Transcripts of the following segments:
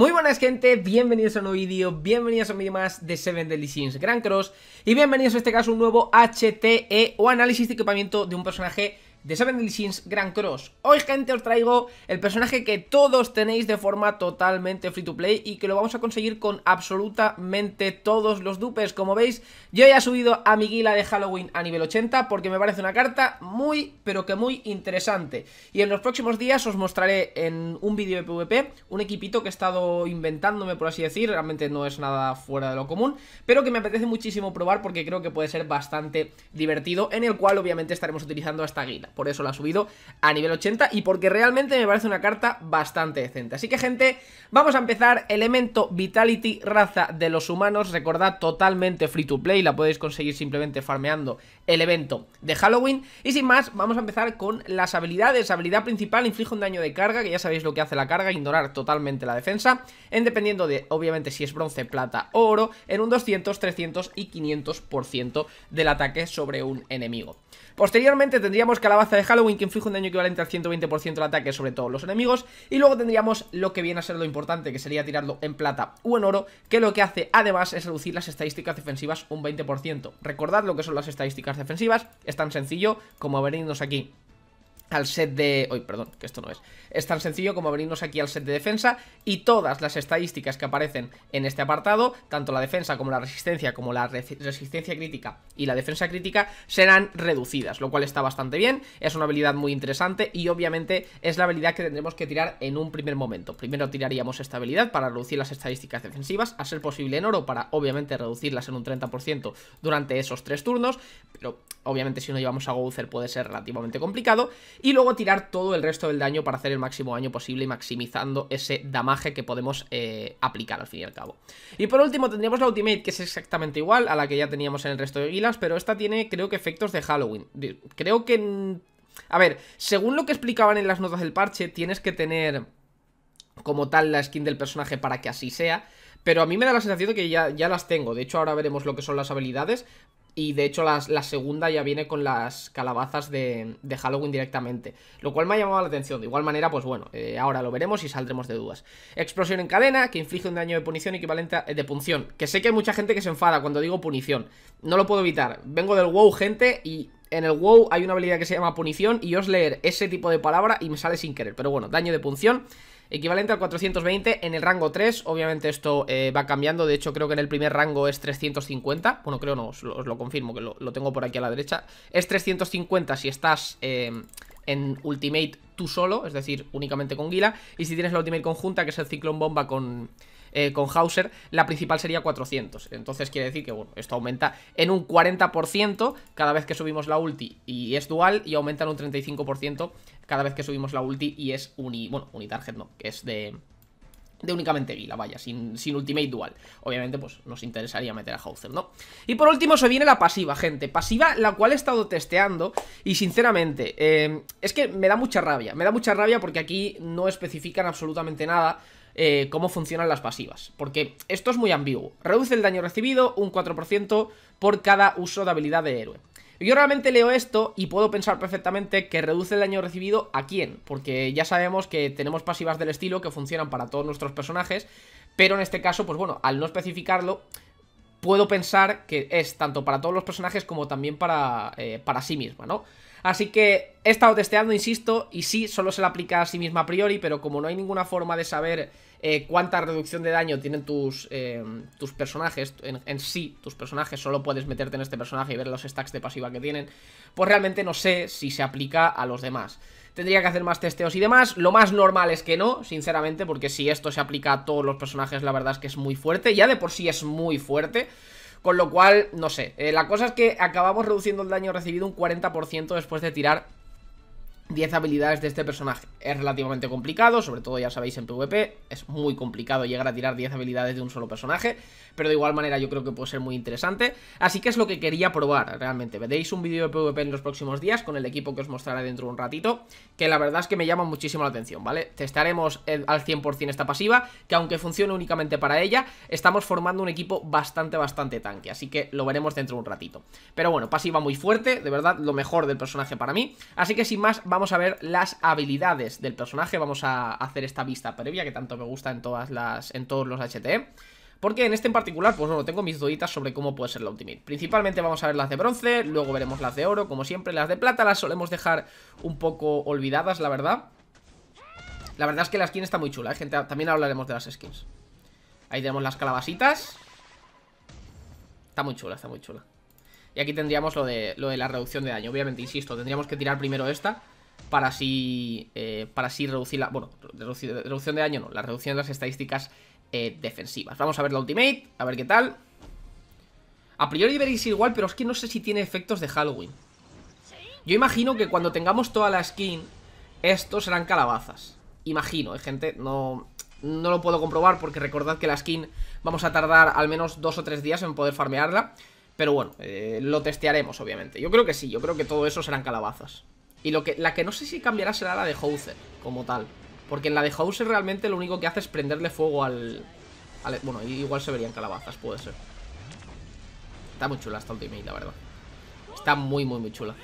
Muy buenas gente, bienvenidos a un nuevo vídeo, bienvenidos a un vídeo más de Seven Deadly Sins Grand Cross y bienvenidos a este caso un nuevo HTE o análisis de equipamiento de un personaje de Seven Deadly Grand Cross. Hoy, gente, os traigo el personaje que todos tenéis de forma totalmente free to play y que lo vamos a conseguir con absolutamente todos los dupes. Como veis, yo ya he subido a mi guila de Halloween a nivel 80 porque me parece una carta muy, pero que muy interesante. Y en los próximos días os mostraré en un vídeo de PvP un equipito que he estado inventándome, por así decir. Realmente no es nada fuera de lo común, pero que me apetece muchísimo probar porque creo que puede ser bastante divertido, en el cual obviamente estaremos utilizando esta guila por eso la ha subido a nivel 80 y porque realmente me parece una carta bastante decente. Así que gente, vamos a empezar elemento Vitality raza de los humanos, recordad totalmente free to play, la podéis conseguir simplemente farmeando el evento de Halloween y sin más, vamos a empezar con las habilidades. Habilidad principal, inflige un daño de carga, que ya sabéis lo que hace la carga, ignorar totalmente la defensa, en dependiendo de obviamente si es bronce, plata o oro, en un 200, 300 y 500% del ataque sobre un enemigo. Posteriormente tendríamos calabaza de Halloween que inflige un daño equivalente al 120% del ataque sobre todos los enemigos. Y luego tendríamos lo que viene a ser lo importante, que sería tirarlo en plata o en oro, que lo que hace además es reducir las estadísticas defensivas un 20%. Recordad lo que son las estadísticas defensivas, es tan sencillo como venirnos aquí al set de... Uy, perdón, que esto no es. Es tan sencillo como venirnos aquí al set de defensa y todas las estadísticas que aparecen en este apartado, tanto la defensa como la resistencia, como la resistencia crítica y la defensa crítica, serán reducidas, lo cual está bastante bien, es una habilidad muy interesante y obviamente es la habilidad que tendremos que tirar en un primer momento. Primero tiraríamos esta habilidad para reducir las estadísticas defensivas, a ser posible en oro para obviamente reducirlas en un 30% durante esos tres turnos, pero obviamente si no llevamos a Gowser puede ser relativamente complicado y luego tirar todo el resto del daño para hacer el máximo daño posible y maximizando ese damaje que podemos eh, aplicar al fin y al cabo. Y por último tendríamos la ultimate, que es exactamente igual a la que ya teníamos en el resto de guilas, pero esta tiene creo que efectos de Halloween. Creo que... A ver, según lo que explicaban en las notas del parche, tienes que tener como tal la skin del personaje para que así sea. Pero a mí me da la sensación de que ya, ya las tengo. De hecho, ahora veremos lo que son las habilidades. Y de hecho la segunda ya viene con las calabazas de, Halloween directamente. Lo cual me ha llamado la atención. De igual manera, pues bueno, eh, ahora lo veremos y saldremos de dudas. Explosión en cadena, que inflige un daño de punición equivalente a, eh, de punción. Que sé que hay mucha gente que se enfada cuando digo punición. No lo puedo evitar. Vengo del WoW, gente, y en el WoW hay una habilidad que se llama punición. Y yo os leer ese tipo de palabra y me sale sin querer. Pero bueno, daño de punción equivalente al 420 en el rango 3, obviamente esto eh, va cambiando, de hecho creo que en el primer rango es 350, bueno creo no, os lo, confirmo que lo, tengo por aquí a la derecha, es 350 si estás eh, en Ultimate tú solo, es decir, únicamente con Gila, y si tienes la Ultimate conjunta que es el Ciclón Bomba con eh, con Hauser, la principal sería 400. Entonces quiere decir que, bueno, esto aumenta en un 40% cada vez que subimos la ulti y es dual y aumenta en un 35% cada vez que subimos la ulti y es uni... Bueno, unitarget no, que es de... De únicamente Vila, vaya, sin, sin, Ultimate Dual Obviamente, pues, nos interesaría meter a Hauser, ¿no? Y por último se viene la pasiva, gente Pasiva, la cual he estado testeando Y sinceramente, eh, es que me da mucha rabia Me da mucha rabia porque aquí no especifican absolutamente nada eh, cómo funcionan las pasivas. Porque esto es muy ambiguo. Reduce el daño recibido un 4% por cada uso de habilidad de héroe. Yo realmente leo esto y puedo pensar perfectamente que reduce el daño recibido a quién, porque ya sabemos que tenemos pasivas del estilo que funcionan para todos nuestros personajes, pero en este caso, pues bueno, al no especificarlo, puedo pensar que es tanto para todos los personajes como también para, eh, para sí misma, ¿no? Así que he estado testeando, insisto, y sí, solo se la aplica a sí misma a priori, pero como no hay ninguna forma de saber eh, cuánta reducción de daño tienen tus, eh, tus personajes, en, sí, tus personajes, solo puedes meterte en este personaje y ver los stacks de pasiva que tienen, pues realmente no sé si se aplica a los demás tendría que hacer más testeos y demás. Lo más normal es que no, sinceramente, porque si esto se aplica a todos los personajes, la verdad es que es muy fuerte. Ya de por sí es muy fuerte. Con lo cual, no sé, eh, la cosa es que acabamos reduciendo el daño recibido un 40% después de tirar 10 habilidades de este personaje. Es relativamente complicado, sobre todo ya sabéis en PvP, es muy complicado llegar a tirar 10 habilidades de un solo personaje, pero de igual manera yo creo que puede ser muy interesante, así que es lo que quería probar realmente. Veréis un vídeo de PvP en los próximos días con el equipo que os mostraré dentro de un ratito, que la verdad es que me llama muchísimo la atención, ¿vale? Testaremos al 100% esta pasiva, que aunque funcione únicamente para ella, estamos formando un equipo bastante, bastante tanque, así que lo veremos dentro de un ratito. Pero bueno, pasiva muy fuerte, de verdad, lo mejor del personaje para mí, así que sin más, vamos vamos a ver las habilidades del personaje. Vamos a hacer esta vista previa que tanto me gusta en, todas las, en todos los HT Porque en este en particular, pues no tengo mis duditas sobre cómo puede ser la Ultimate. Principalmente vamos a ver las de bronce, luego veremos las de oro, como siempre. Las de plata las solemos dejar un poco olvidadas, la verdad. La verdad es que la skin está muy chula, ¿eh? gente. También hablaremos de las skins. Ahí tenemos las calabacitas. Está muy chula, está muy chula. Y aquí tendríamos lo de, lo de la reducción de daño. Obviamente, insisto, tendríamos que tirar primero esta para así, eh, para así reducir la... Bueno, reducción de daño no, la reducción de las estadísticas eh, defensivas. Vamos a ver la ultimate, a ver qué tal. A priori veréis igual, pero es que no sé si tiene efectos de Halloween. Yo imagino que cuando tengamos toda la skin, estos serán calabazas. Imagino, eh, gente? No, no lo puedo comprobar porque recordad que la skin vamos a tardar al menos dos o tres días en poder farmearla. Pero bueno, lo testearemos, obviamente. Yo creo que sí, yo creo que todo eso serán calabazas. Y lo que, la que no sé si cambiará será la de Houser, como tal. Porque en la de Houser realmente lo único que hace es prenderle fuego al... bueno, igual se verían calabazas, puede ser. Está muy chula esta ultimate, la verdad. Está muy, muy, muy chula.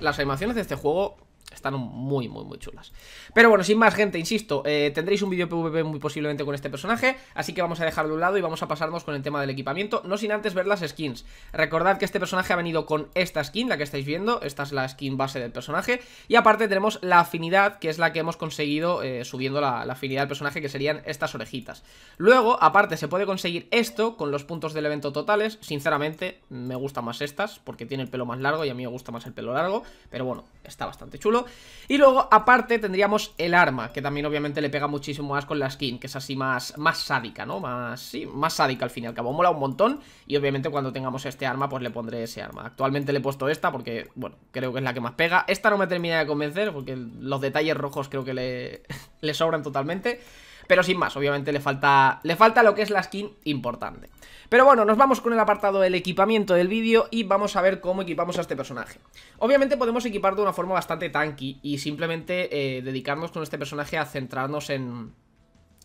las animaciones de este juego están muy, muy, muy chulas. Pero bueno, sin más, gente, insisto, eh, tendréis un vídeo PvP muy posiblemente con este personaje, así que vamos a dejarlo de un lado y vamos a pasarnos con el tema del equipamiento, no sin antes ver las skins. Recordad que este personaje ha venido con esta skin, la que estáis viendo, esta es la skin base del personaje, y aparte tenemos la afinidad, que es la que hemos conseguido eh, subiendo la, la afinidad del personaje, que serían estas orejitas. Luego, aparte, se puede conseguir esto con los puntos del evento totales, sinceramente, me gustan más estas, porque tiene el pelo más largo y a mí me gusta más el pelo largo, pero bueno, está bastante chulo. Y luego, aparte, tendríamos el arma, que también obviamente le pega muchísimo más con la skin, que es así más, más sádica, ¿no? Más, sí, más sádica al fin y al cabo. Mola un montón y obviamente cuando tengamos este arma, pues le pondré ese arma. Actualmente le he puesto esta porque, bueno, creo que es la que más pega. Esta no me termina de convencer porque los detalles rojos creo que le, le sobran totalmente. Pero sin más, obviamente le falta, le falta lo que es la skin importante. Pero bueno, nos vamos con el apartado del equipamiento del vídeo y vamos a ver cómo equipamos a este personaje. Obviamente podemos equipar de una forma bastante tanky y simplemente eh, dedicarnos con este personaje a centrarnos en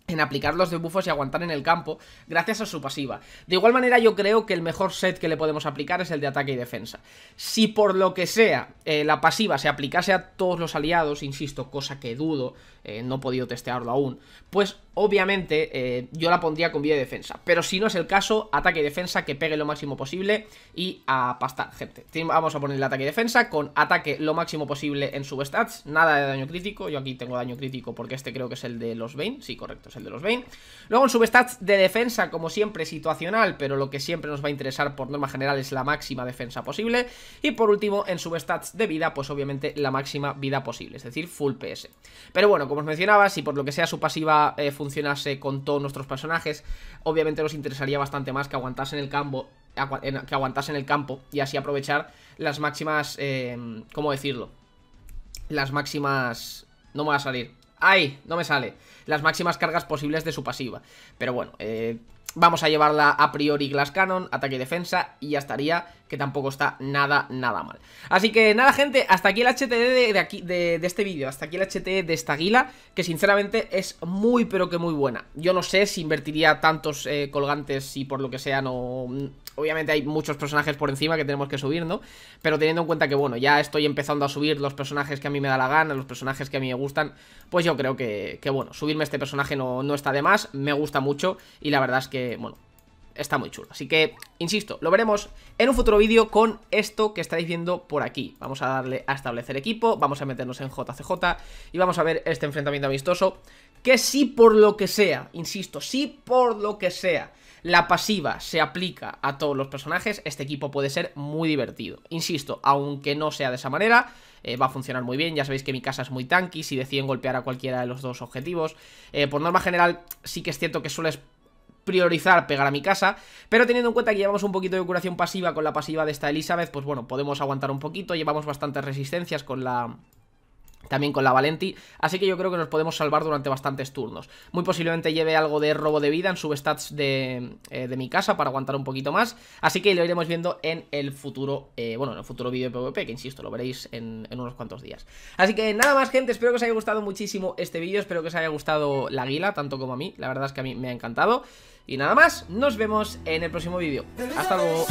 en aplicar los debufos y aguantar en el campo gracias a su pasiva. De igual manera yo creo que el mejor set que le podemos aplicar es el de ataque y defensa. Si por lo que sea eh, la pasiva se aplicase a todos los aliados, insisto, cosa que dudo, eh, no he podido testearlo aún, pues obviamente eh, yo la pondría con vía de defensa. Pero si no es el caso, ataque y defensa que pegue lo máximo posible y a pastar, gente. Vamos a ponerle ataque y defensa con ataque lo máximo posible en substats, nada de daño crítico, yo aquí tengo daño crítico porque este creo que es el de los Bane, sí, correcto, el de los Bane. Luego en substats de defensa, como siempre, situacional, pero lo que siempre nos va a interesar por norma general es la máxima defensa posible. Y por último, en substats de vida, pues obviamente la máxima vida posible, es decir, full PS. Pero bueno, como os mencionaba, si por lo que sea su pasiva eh, funcionase con todos nuestros personajes, obviamente nos interesaría bastante más que aguantasen el campo que en el campo y así aprovechar las máximas, eh, ¿cómo decirlo? Las máximas... No me va a salir. ¡Ay! No me sale. Las máximas cargas posibles de su pasiva. Pero bueno, eh, vamos a llevarla a priori Glass Cannon, ataque y defensa, y ya estaría que tampoco está nada, nada mal. Así que nada, gente, hasta aquí el HTD de, aquí, de, este vídeo, hasta aquí el HT de esta guila, que sinceramente es muy, pero que muy buena. Yo no sé si invertiría tantos eh, colgantes y por lo que sea no... Obviamente hay muchos personajes por encima que tenemos que subir, ¿no? Pero teniendo en cuenta que, bueno, ya estoy empezando a subir los personajes que a mí me da la gana, los personajes que a mí me gustan, pues yo creo que, bueno, subirme este personaje no, no está de más, me gusta mucho y la verdad es que, bueno, está muy chulo. Así que, insisto, lo veremos en un futuro vídeo con esto que estáis viendo por aquí. Vamos a darle a establecer equipo, vamos a meternos en JCJ y vamos a ver este enfrentamiento amistoso que si por lo que sea, insisto, si por lo que sea la pasiva se aplica a todos los personajes, este equipo puede ser muy divertido. Insisto, aunque no sea de esa manera, eh, va a funcionar muy bien. Ya sabéis que mi casa es muy tanky, si deciden golpear a cualquiera de los dos objetivos. Eh, por norma general, sí que es cierto que sueles priorizar pegar a mi casa, pero teniendo en cuenta que llevamos un poquito de curación pasiva con la pasiva de esta Elizabeth, pues bueno, podemos aguantar un poquito, llevamos bastantes resistencias con la también con la Valenti, así que yo creo que nos podemos salvar durante bastantes turnos. Muy posiblemente lleve algo de robo de vida en substats de, eh, de mi casa para aguantar un poquito más, así que lo iremos viendo en el futuro, eh, bueno, en el futuro vídeo de PvP, que insisto, lo veréis en, en, unos cuantos días. Así que nada más, gente, espero que os haya gustado muchísimo este vídeo, espero que os haya gustado la guila, tanto como a mí, la verdad es que a mí me ha encantado. Y nada más, nos vemos en el próximo vídeo. ¡Hasta luego!